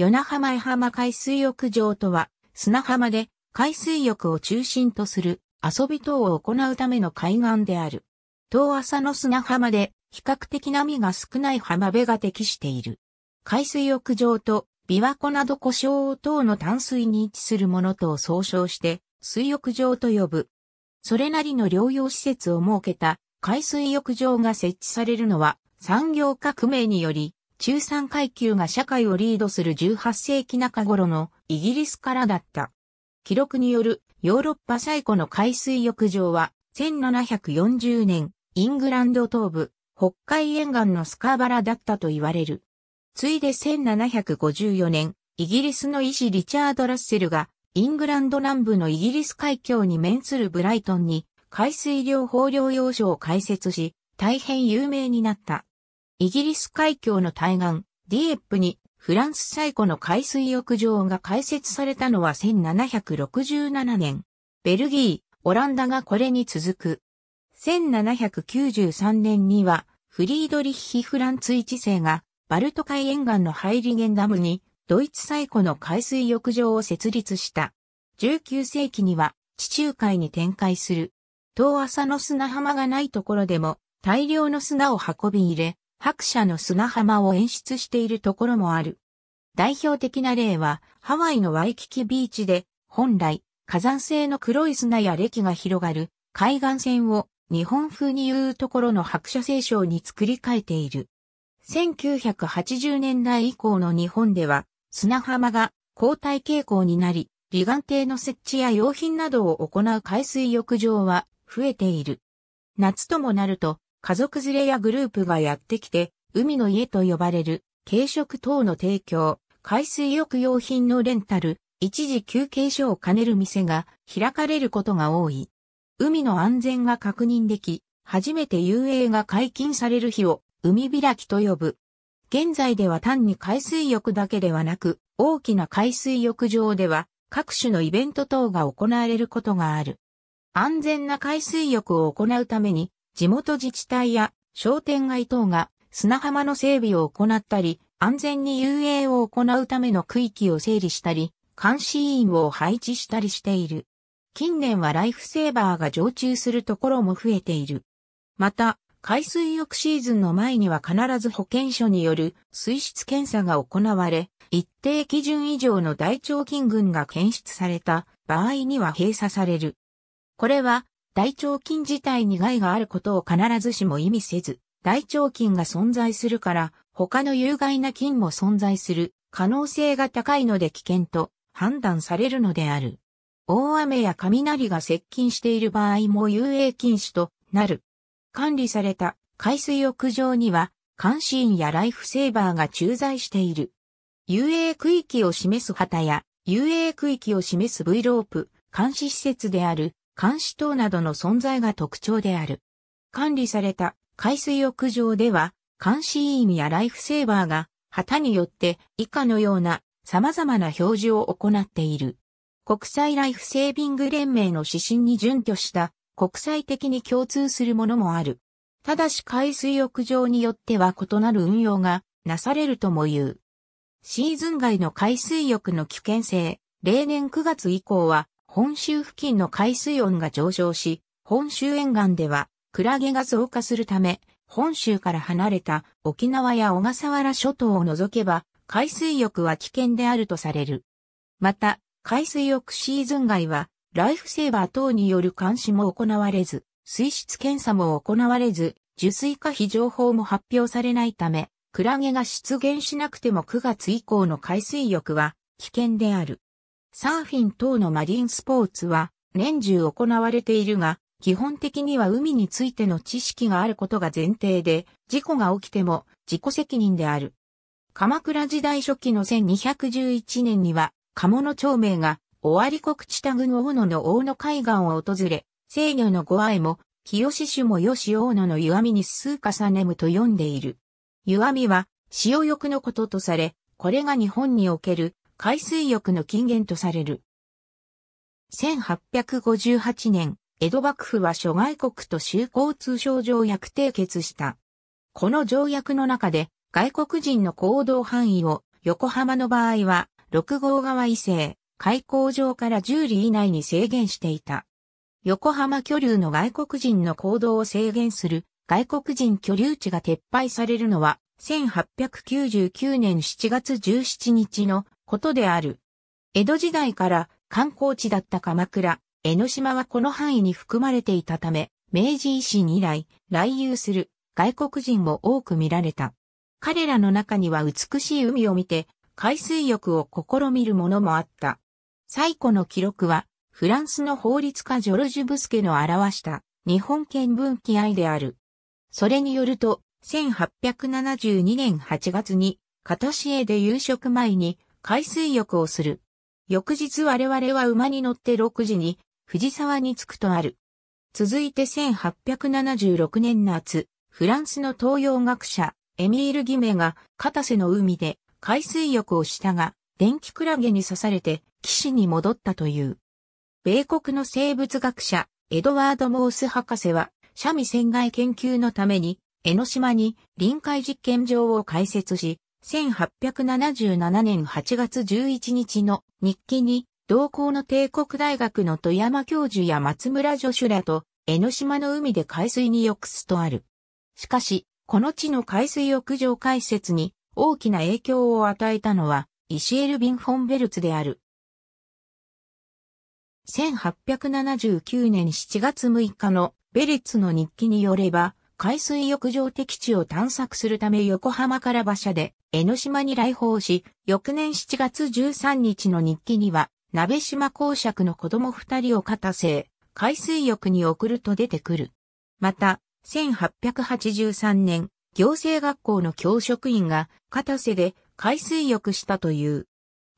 与那浜江浜海水浴場とは、砂浜で海水浴を中心とする遊び等を行うための海岸である。遠浅の砂浜で比較的波が少ない浜辺が適している。海水浴場と琵琶湖など湖沼等の淡水に位置するものとを総称して水浴場と呼ぶ。それなりの療養施設を設けた海水浴場が設置されるのは産業革命により中産階級が社会をリードする18世紀中頃のイギリスからだった。記録によるヨーロッパ最古の海水浴場は1740年イングランド東部北海沿岸のスカーバラだったと言われる。ついで1754年イギリスの医師リチャード・ラッセルがイングランド南部のイギリス海峡に面するブライトンに海水量法療養所を開設し、大変有名になった。イギリス海峡の対岸、ディエップにフランス最古の海水浴場が開設されたのは1767年。ベルギー、オランダがこれに続く。1793年には、フリードリッヒ・フランツ一世が、バルト海沿岸のハイリゲンダムに、ドイツ最古の海水浴場を設立した。19世紀には、地中海に展開する。遠浅の砂浜がないところでも、大量の砂を運び入れ、白車の砂浜を演出しているところもある。代表的な例は、ハワイのワイキキビーチで、本来、火山性の黒い砂や礫が広がる海岸線を日本風に言うところの白車聖章に作り変えている。1980年代以降の日本では、砂浜が交代傾向になり、離岸堤の設置や用品などを行う海水浴場は増えている。夏ともなると、家族連れやグループがやってきて、海の家と呼ばれる、軽食等の提供、海水浴用品のレンタル、一時休憩所を兼ねる店が開かれることが多い。海の安全が確認でき、初めて遊泳が解禁される日を海開きと呼ぶ。現在では単に海水浴だけではなく、大きな海水浴場では各種のイベント等が行われることがある。安全な海水浴を行うために、地元自治体や商店街等が砂浜の整備を行ったり、安全に遊泳を行うための区域を整理したり、監視員を配置したりしている。近年はライフセーバーが常駐するところも増えている。また、海水浴シーズンの前には必ず保健所による水質検査が行われ、一定基準以上の大腸菌群が検出された場合には閉鎖される。これは大腸菌自体に害があることを必ずしも意味せず、大腸菌が存在するから、他の有害な菌も存在する可能性が高いので危険と判断されるのである。大雨や雷が接近している場合も遊泳禁止となる。管理された海水浴場には監視員やライフセーバーが駐在している。遊泳区域を示す旗や遊泳区域を示す V ロープ、監視施設である監視塔などの存在が特徴である。管理された海水浴場では、監視員やライフセーバーが旗によって以下のような様々な表示を行っている。国際ライフセービング連盟の指針に準拠した国際的に共通するものもある。ただし海水浴場によっては異なる運用がなされるとも言う。シーズン外の海水浴の危険性、例年9月以降は本州付近の海水温が上昇し、本州沿岸ではクラゲが増加するため、本州から離れた沖縄や小笠原諸島を除けば、海水浴は危険であるとされる。また、海水浴シーズン外は、ライフセーバー等による監視も行われず、水質検査も行われず、受水可否情報も発表されないため、クラゲが出現しなくても9月以降の海水浴は危険である。サーフィン等のマリンスポーツは年中行われているが、基本的には海についての知識があることが前提で、事故が起きても自己責任である。鎌倉時代初期の1211年には、鴨の町名が、尾張国地田郡大野の大野海岸を訪れ、制御のご愛も、清酒も吉大野の湯みに数重ねむと読んでいる。湯みは、潮浴のこととされ、これが日本における海水浴の禁言とされる。1858年、江戸幕府は諸外国と修交通商条約締結した。この条約の中で、外国人の行動範囲を、横浜の場合は、六号川以西、開港場から十里以内に制限していた。横浜居留の外国人の行動を制限する外国人居留地が撤廃されるのは1899年7月17日のことである。江戸時代から観光地だった鎌倉、江ノ島はこの範囲に含まれていたため、明治維新以来、来遊する外国人も多く見られた。彼らの中には美しい海を見て、海水浴を試みる者もあった。最古の記録は、フランスの法律家ジョルジュ・ブスケの表した日本見聞記愛である。それによると、1872年8月に、片シエで夕食前に海水浴をする。翌日我々は馬に乗って6時に藤沢に着くとある。続いて1876年夏、フランスの東洋学者、エミール・ギメが、片瀬の海で海水浴をしたが、電気クラゲに刺されて、岸に戻ったという。米国の生物学者、エドワード・モース博士は、シャミ船外研究のために、江ノ島に臨海実験場を開設し、1877年8月11日の日記に、同校の帝国大学の富山教授や松村助手らと、江ノ島の海で海水に浴すとある。しかし、この地の海水浴場開設に大きな影響を与えたのは、イシエル・ビン・フォンベルツである。1879年7月6日のベレツの日記によれば、海水浴場敵地を探索するため横浜から馬車で江ノ島に来訪し、翌年7月13日の日記には、鍋島公爵の子供二人を片瀬海水浴に送ると出てくる。また、1883年、行政学校の教職員が片瀬で海水浴したという。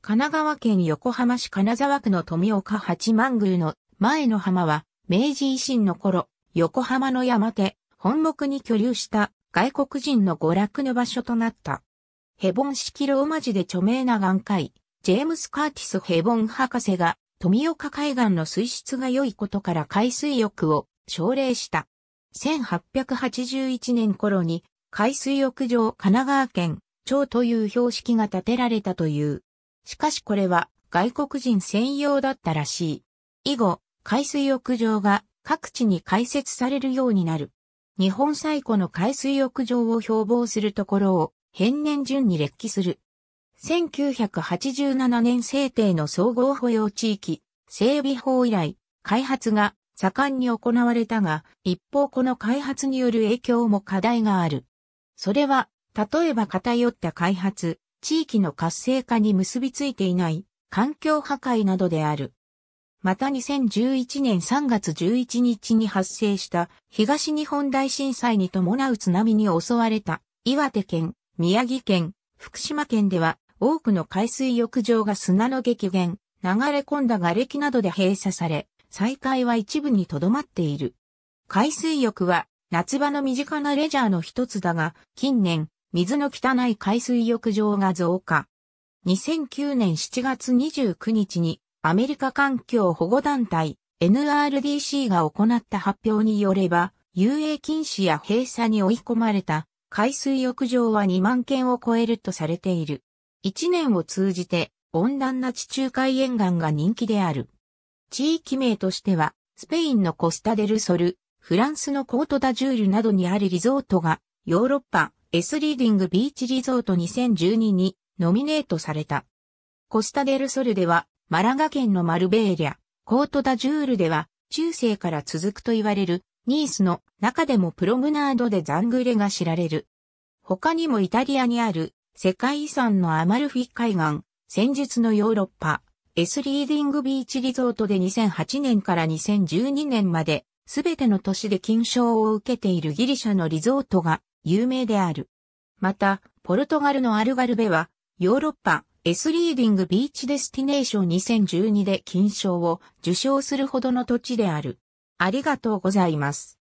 神奈川県横浜市金沢区の富岡八幡宮の前の浜は、明治維新の頃、横浜の山手、本木に居留した外国人の娯楽の場所となった。ヘボン式ローマ字で著名な眼科医、ジェームス・カーティス・ヘボン博士が、富岡海岸の水質が良いことから海水浴を奨励した。1881年頃に海水浴場神奈川県町という標識が建てられたという。しかしこれは外国人専用だったらしい。以後、海水浴場が各地に開設されるようになる。日本最古の海水浴場を標榜するところを、変年順に列記する。1987年制定の総合保養地域、整備法以来、開発が盛んに行われたが、一方この開発による影響も課題がある。それは、例えば偏った開発、地域の活性化に結びついていない、環境破壊などである。また2011年3月11日に発生した東日本大震災に伴う津波に襲われた岩手県、宮城県、福島県では多くの海水浴場が砂の激減、流れ込んだ瓦礫などで閉鎖され、再開は一部にとどまっている。海水浴は夏場の身近なレジャーの一つだが、近年、水の汚い海水浴場が増加。2009年7月29日にアメリカ環境保護団体 NRDC が行った発表によれば、遊泳禁止や閉鎖に追い込まれた海水浴場は2万件を超えるとされている。1年を通じて温暖な地中海沿岸が人気である。地域名としては、スペインのコスタデルソル、フランスのコートダジュールなどにあるリゾートが、ヨーロッパエスリーディングビーチリゾート2012にノミネートされた。コスタデルソルではマラガ県のマルベーリャ、コートダジュールでは、中世から続くと言われる、ニースの中でもプロムナードでザングレが知られる。他にもイタリアにある世界遺産のアマルフィ海岸、先日のヨーロッパ、エスリーディングビーチリゾートで2008年から2012年まで、すべての都市で金賞を受けているギリシャのリゾートが有名である。また、ポルトガルのアルガルベは、ヨーロッパ S リーディングビーチデスティネーション2012で金賞を受賞するほどの土地である。ありがとうございます。